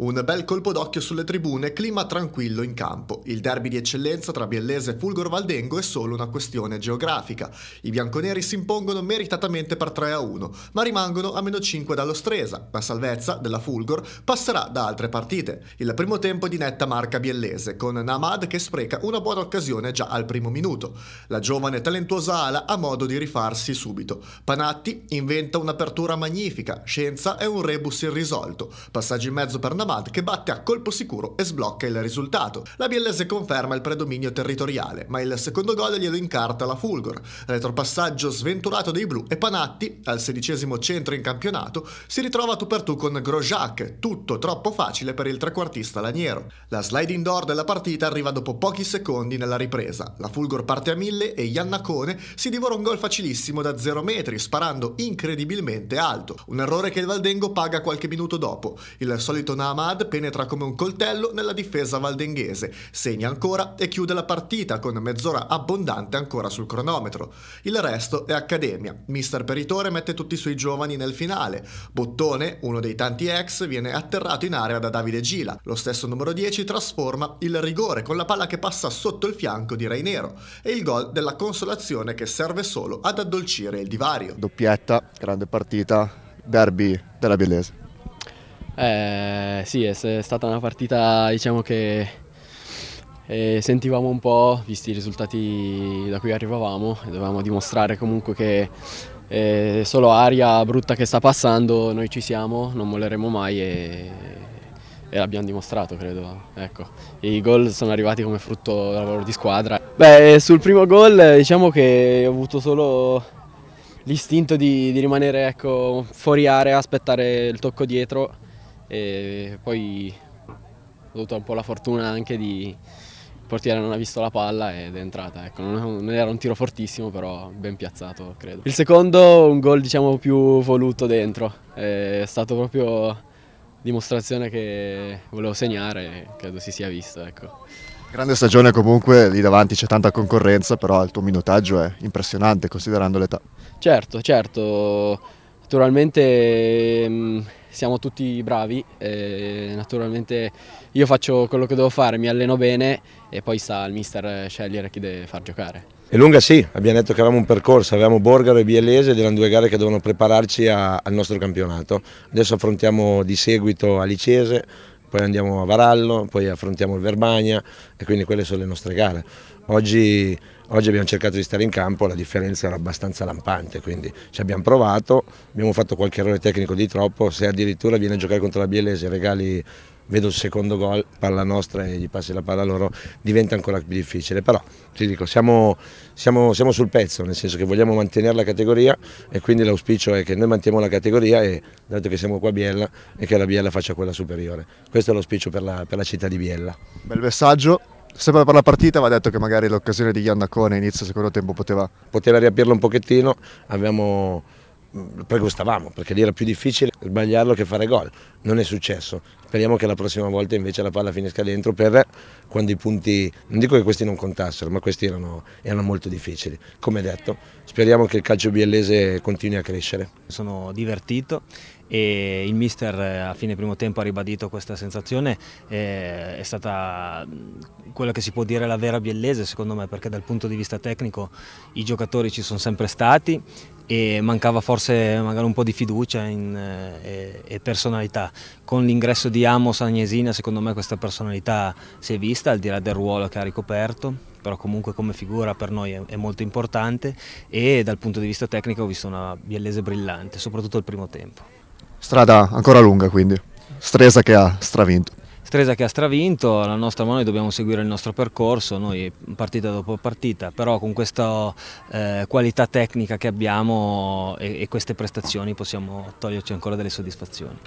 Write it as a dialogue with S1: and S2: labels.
S1: Un bel colpo d'occhio sulle tribune, clima tranquillo in campo. Il derby di eccellenza tra Biellese e Fulgor Valdengo è solo una questione geografica. I bianconeri si impongono meritatamente per 3 a 1, ma rimangono a meno 5 dallo Stresa. La salvezza della Fulgor passerà da altre partite. Il primo tempo di netta marca biellese, con Namad che spreca una buona occasione già al primo minuto. La giovane e talentuosa ala ha modo di rifarsi subito. Panatti inventa un'apertura magnifica, Scienza è un rebus irrisolto. Passaggi in mezzo per Namad Hamad che batte a colpo sicuro e sblocca il risultato. La Biellese conferma il predominio territoriale, ma il secondo gol glielo incarta la Fulgor. Retropassaggio sventurato dei blu e Panatti, al sedicesimo centro in campionato, si ritrova tu per tu con Grosjac, tutto troppo facile per il trequartista laniero. La sliding door della partita arriva dopo pochi secondi nella ripresa. La Fulgor parte a mille e Iannacone si divora un gol facilissimo da 0 metri, sparando incredibilmente alto. Un errore che il Valdengo paga qualche minuto dopo. Il solito Nam Hamad penetra come un coltello nella difesa valdenghese, segna ancora e chiude la partita con mezz'ora abbondante ancora sul cronometro. Il resto è accademia. Mister Peritore mette tutti i suoi giovani nel finale. Bottone, uno dei tanti ex, viene atterrato in area da Davide Gila. Lo stesso numero 10 trasforma il rigore con la palla che passa sotto il fianco di Rainero e il gol della consolazione che serve solo ad addolcire il divario. Doppietta, grande partita, derby della Bellese. Eh, sì,
S2: è stata una partita diciamo che eh, sentivamo un po', visti i risultati da cui arrivavamo, dovevamo dimostrare comunque che eh, solo aria brutta che sta passando, noi ci siamo, non molleremo mai e, e l'abbiamo dimostrato credo. Ecco. I gol sono arrivati come frutto del lavoro di squadra. Beh, sul primo gol diciamo che ho avuto solo l'istinto di, di, rimanere ecco, fuori area, aspettare il tocco dietro e poi ho avuto un po' la fortuna anche di il portiere non ha visto la palla ed è entrata, ecco, non era un tiro fortissimo però ben piazzato credo. Il secondo un gol diciamo più voluto dentro, è stato proprio dimostrazione che volevo segnare e credo si sia visto. Ecco. Grande
S1: stagione comunque, lì davanti c'è tanta concorrenza, però il tuo minutaggio è impressionante considerando l'età.
S2: Certo, certo, naturalmente mm, siamo tutti bravi, naturalmente io faccio quello che devo fare, mi alleno bene e poi sta al mister scegliere chi deve far giocare.
S3: È lunga sì, abbiamo detto che avevamo un percorso, avevamo Borgaro e Bielese ed erano due gare che dovevano prepararci a, al nostro campionato. Adesso affrontiamo di seguito Alicese, poi andiamo a Varallo, poi affrontiamo il Verbania e quindi quelle sono le nostre gare. Oggi, oggi abbiamo cercato di stare in campo, la differenza era abbastanza lampante, quindi ci abbiamo provato, abbiamo fatto qualche errore tecnico di troppo, se addirittura viene a giocare contro la Bielese regali vedo il secondo gol, palla nostra e gli passi la palla loro, diventa ancora più difficile. Però ti dico, siamo, siamo, siamo sul pezzo, nel senso che vogliamo mantenere la categoria e quindi l'auspicio è che noi manteniamo la categoria e dato che siamo qua a Biella e che la Biella faccia quella superiore. Questo è l'auspicio per la, per la città di Biella. Bel messaggio, sempre per la partita va detto che magari l'occasione di Iannacone inizio secondo tempo poteva... Poteva riaprirla un pochettino, abbiamo poi gustavamo, perché lì era più difficile sbagliarlo che fare gol. Non è successo. Speriamo che la prossima volta invece la palla finisca dentro per quando i punti, non dico che questi non contassero, ma questi erano, erano molto difficili. Come detto, speriamo che il calcio biellese continui a crescere. Sono divertito e il mister eh, a fine primo tempo ha ribadito questa
S4: sensazione, eh, è stata mm, quella che si può dire la vera biellese secondo me perché dal punto di vista tecnico i giocatori ci sono sempre stati e mancava forse magari un po' di fiducia in, eh, e, personalità. Con l'ingresso di Amos Agnesina secondo me questa personalità si è vista al di là del ruolo che ha ricoperto però comunque come figura per noi è, è molto importante e dal punto di vista tecnico ho visto una biellese brillante, soprattutto il primo tempo. Strada ancora
S1: lunga quindi, Stresa che ha stravinto.
S4: Stresa che ha stravinto, la nostra, ma noi dobbiamo seguire il nostro percorso, noi partita dopo partita, però con questa eh, qualità tecnica che abbiamo e, e queste prestazioni possiamo toglierci ancora delle soddisfazioni.